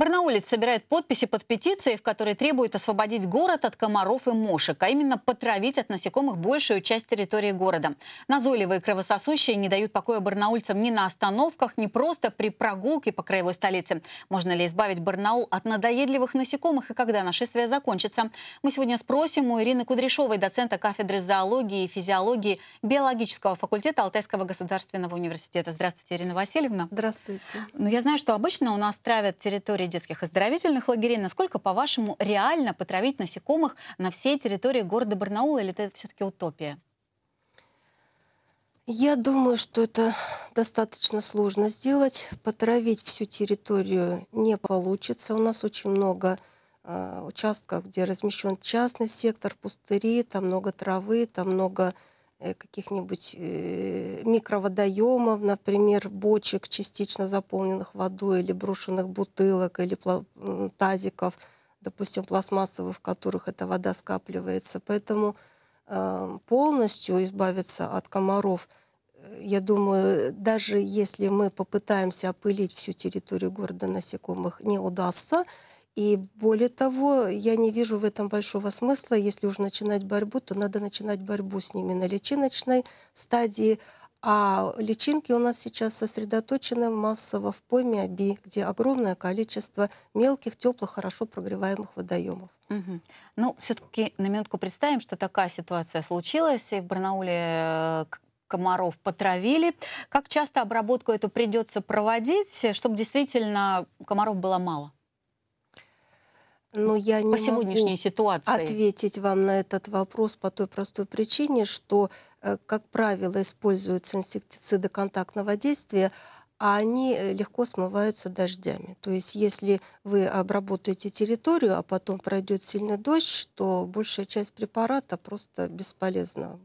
Барнаулец собирает подписи под петицией, в которой требует освободить город от комаров и мошек, а именно потравить от насекомых большую часть территории города. Назойливые кровососущие не дают покоя барнаульцам ни на остановках, ни просто при прогулке по краевой столице. Можно ли избавить Барнаул от надоедливых насекомых и когда нашествие закончится? Мы сегодня спросим у Ирины Кудряшовой, доцента кафедры зоологии и физиологии биологического факультета Алтайского государственного университета. Здравствуйте, Ирина Васильевна. Здравствуйте. Ну, я знаю, что обычно у нас травят территории детских оздоровительных лагерей. Насколько, по-вашему, реально потравить насекомых на всей территории города Барнаула, или это все-таки утопия? Я думаю, что это достаточно сложно сделать. Потравить всю территорию не получится. У нас очень много э, участков, где размещен частный сектор, пустыри, там много травы, там много Э, каких-нибудь э, микроводоемов, например, бочек, частично заполненных водой, или брошенных бутылок, или тазиков, допустим, пластмассовых, в которых эта вода скапливается. Поэтому эм, полностью избавиться от комаров, э, я думаю, даже если мы попытаемся опылить всю территорию города насекомых, не удастся. И более того, я не вижу в этом большого смысла. Если уж начинать борьбу, то надо начинать борьбу с ними на личиночной стадии. А личинки у нас сейчас сосредоточены массово в пойме Аби, где огромное количество мелких, теплых, хорошо прогреваемых водоемов. Угу. Ну, все-таки на минутку представим, что такая ситуация случилась, и в Барнауле э, комаров потравили. Как часто обработку эту придется проводить, э, чтобы действительно комаров было мало? Но я не по сегодняшней могу ситуации. ответить вам на этот вопрос по той простой причине, что, э, как правило, используются инсектициды контактного действия, а они э, легко смываются дождями. То есть если вы обработаете территорию, а потом пройдет сильный дождь, то большая часть препарата просто бесполезна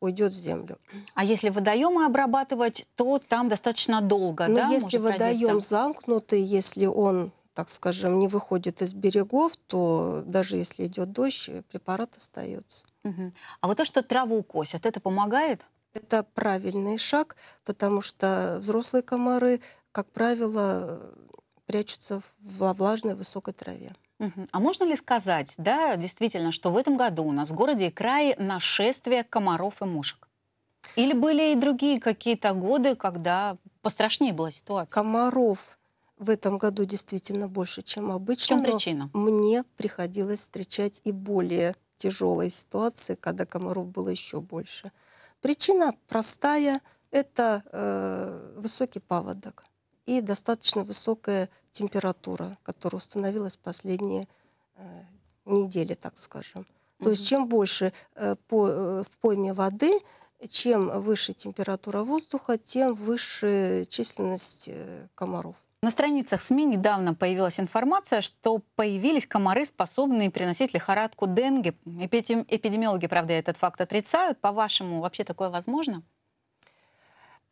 уйдет в землю. А если водоемы обрабатывать, то там достаточно долго, ну, да? Если водоем родиться? замкнутый, если он так скажем, не выходит из берегов, то даже если идет дождь, э, препарат остается. Угу. А вот то, что траву косят, это помогает? Это правильный шаг, потому что взрослые комары, как правило, прячутся во влажной высокой траве. Угу. А можно ли сказать, да, действительно, что в этом году у нас в городе и крае нашествие комаров и мушек? Или были и другие какие-то годы, когда пострашнее была ситуация? Комаров в этом году действительно больше, чем обычно. В чем причина? Мне приходилось встречать и более тяжелые ситуации, когда комаров было еще больше. Причина простая – это э, высокий паводок и достаточно высокая температура, которая установилась последние э, недели, так скажем. Mm То есть чем больше э, по, э, в пойме воды, чем выше температура воздуха, тем выше численность э, комаров. На страницах СМИ недавно появилась информация, что появились комары, способные приносить лихорадку денге. Эпидем... Эпидемиологи, правда, этот факт отрицают. По-вашему, вообще такое возможно?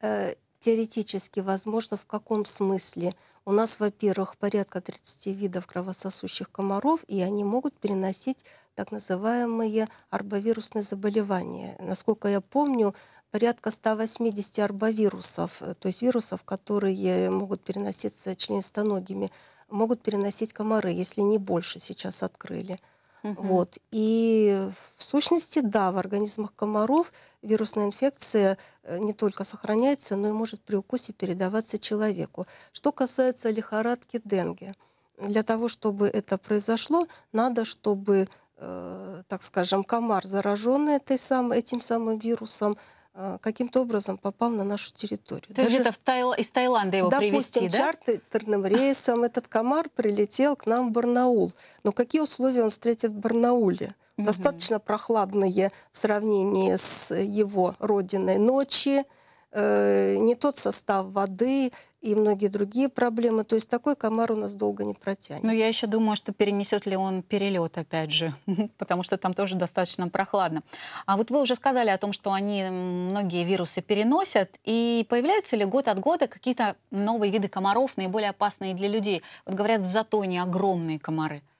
Э, теоретически возможно. В каком смысле? У нас, во-первых, порядка 30 видов кровососущих комаров, и они могут переносить так называемые арбовирусные заболевания. Насколько я помню, порядка 180 арбовирусов, э, то есть вирусов, которые могут переноситься членистоногими, могут переносить комары, если не больше сейчас открыли. Угу. Вот. И в сущности, да, в организмах комаров вирусная инфекция э, не только сохраняется, но и может при укусе передаваться человеку. Что касается лихорадки денге, для того, чтобы это произошло, надо, чтобы, э, так скажем, комар, зараженный этой сам, этим самым вирусом, а, каким-то образом попал на нашу территорию. То есть это то Таил... из Таиланда его допустим, привезти, да? Допустим, чартерным рейсом этот комар прилетел к нам в Барнаул. Но какие условия он встретит в Барнауле? Угу. Достаточно прохладные в сравнении с его родиной ночи, Э, не тот состав воды и многие другие проблемы. То есть такой комар у нас долго не протянет. Но я еще думаю, что перенесет ли он перелет, опять же, потому что там тоже достаточно прохладно. А вот вы уже сказали о том, что они многие вирусы переносят, и появляются ли год от года какие-то новые виды комаров, наиболее опасные для людей? Вот говорят, в Затоне огромные комары –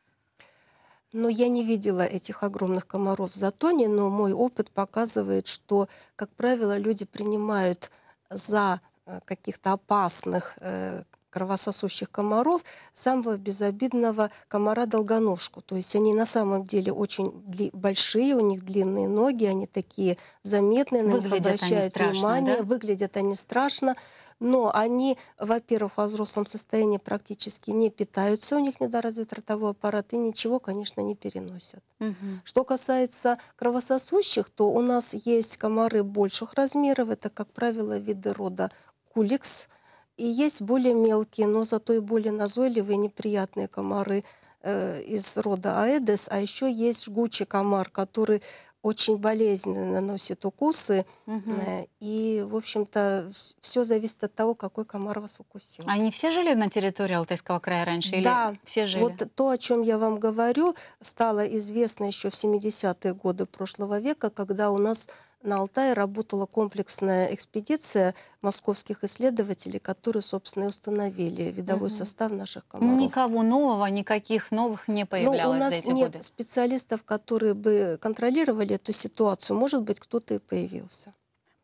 но я не видела этих огромных комаров в затоне, но мой опыт показывает, что, как правило, люди принимают за э, каких-то опасных э, кровососущих комаров, самого безобидного комара-долгоножку. То есть они на самом деле очень большие, у них длинные ноги, они такие заметные, на выглядят них обращают страшно, внимание, да? выглядят они страшно. Но они, во-первых, во взрослом состоянии практически не питаются, у них недоразвит ротовой аппарат и ничего, конечно, не переносят. Угу. Что касается кровососущих, то у нас есть комары больших размеров, это, как правило, виды рода куликс – и есть более мелкие, но зато и более назойливые, неприятные комары э, из рода Аэдес. А еще есть жгучий комар, который очень болезненно наносит укусы. Угу. Э, и, в общем-то, все зависит от того, какой комар вас укусил. Они все жили на территории Алтайского края раньше? Или Все жили? Вот то, о чем я вам говорю, стало известно еще в 70-е годы прошлого века, когда у нас на Алтае работала комплексная экспедиция московских исследователей, которые, собственно, и установили видовой угу. состав наших комаров. Никого нового, никаких новых не ну, появлялось Но у нас за эти нет годы. специалистов, которые бы контролировали эту ситуацию. Может быть, кто-то и появился.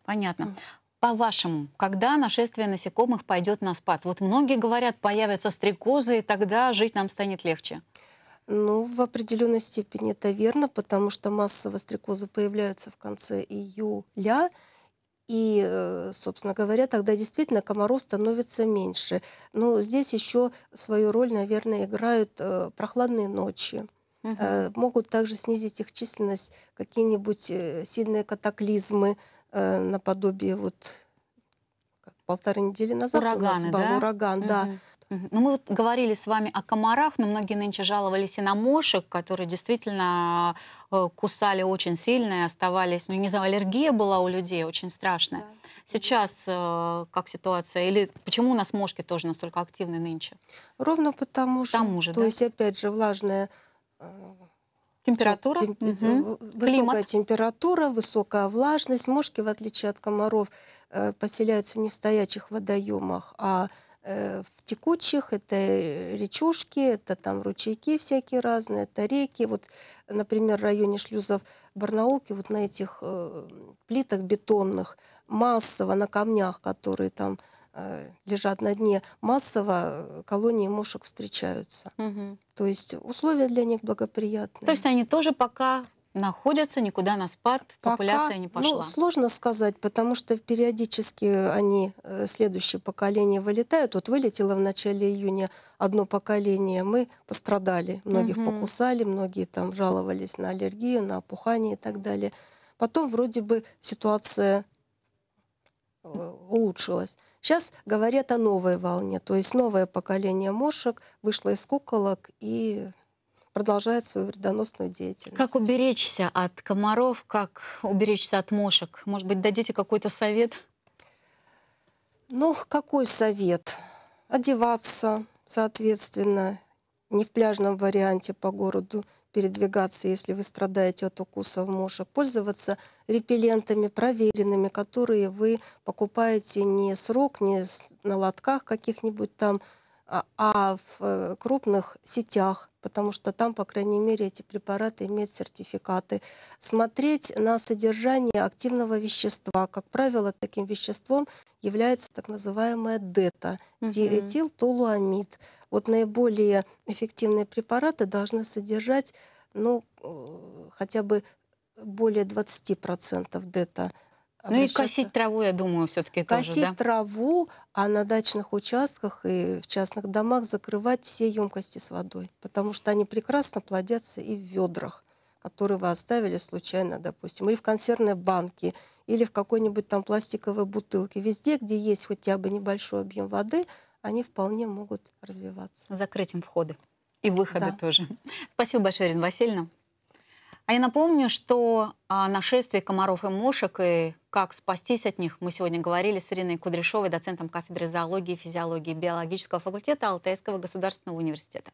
Понятно. По-вашему, когда нашествие насекомых пойдет на спад? Вот многие говорят, появятся стрекозы, и тогда жить нам станет легче. Ну, в определенной степени это верно, потому что массово стрекозы появляются в конце июля, и, э, собственно говоря, тогда действительно комаров становится меньше. Но здесь еще свою роль, наверное, играют э, прохладные ночи. Угу. Могут также снизить их численность какие-нибудь сильные катаклизмы наподобие вот полторы недели назад ураганы, у нас был да? ураган, угу. да. Ну, мы вот говорили с вами о комарах, но многие нынче жаловались и на мошек, которые действительно э, кусали очень сильно и оставались, ну, не знаю, аллергия была у людей очень страшная. Да. Сейчас э, как ситуация? Или почему у нас мошки тоже настолько активны нынче? Ровно потому что... Тому же, то да? есть, опять же, влажная... Э, температура? Тем, угу. Высокая Климат. температура, высокая влажность. Мошки, в отличие от комаров, поселяются не в стоячих водоемах, а Э, в текучих, это э, речушки, это там ручейки всякие разные, это реки. Вот, например, в районе шлюзов Барнаулки, вот на этих э, плитах бетонных, массово на камнях, которые там э, лежат на дне, массово колонии мушек встречаются. Угу. То есть условия для них благоприятные. То есть они тоже пока находятся, никуда на спад Пока, популяция не ну, пошла? Ну, сложно сказать, потому что периодически они, э, следующее поколение, вылетают. Вот вылетело в начале июня одно поколение, мы пострадали. Многих угу. покусали, многие там жаловались на аллергию, на опухание и так далее. Потом вроде бы ситуация э, улучшилась. Сейчас говорят о новой волне, то есть новое поколение мошек вышло из куколок и продолжает свою вредоносную деятельность. Как уберечься от комаров, как уберечься от мошек? Может быть, дадите какой-то совет? Ну, какой совет? Одеваться, соответственно, не в пляжном варианте по городу передвигаться, если вы страдаете от укусов мошек, пользоваться репеллентами проверенными, которые вы покупаете не срок, не на лотках каких-нибудь там а, а в э, крупных сетях, потому что там, по крайней мере, эти препараты имеют сертификаты. Смотреть на содержание активного вещества. Как правило, таким веществом является так называемая дета, угу. диэтилтолуамид. Вот наиболее эффективные препараты должны содержать ну, э, хотя бы более 20% дета а ну и косить траву, я думаю, все-таки тоже, Косить да? траву, а на дачных участках и в частных домах закрывать все емкости с водой, потому что они прекрасно плодятся и в ведрах, которые вы оставили случайно, допустим, или в консервной банке, или в какой-нибудь там пластиковой бутылке. Везде, где есть хотя бы небольшой объем воды, они вполне могут развиваться. Закрыть им входы и выходы да. тоже. Спасибо большое, Ирина Васильевна. А я напомню, что о а, нашествии комаров и мушек и как спастись от них мы сегодня говорили с Ириной Кудряшовой, доцентом кафедры зоологии и физиологии биологического факультета Алтайского государственного университета.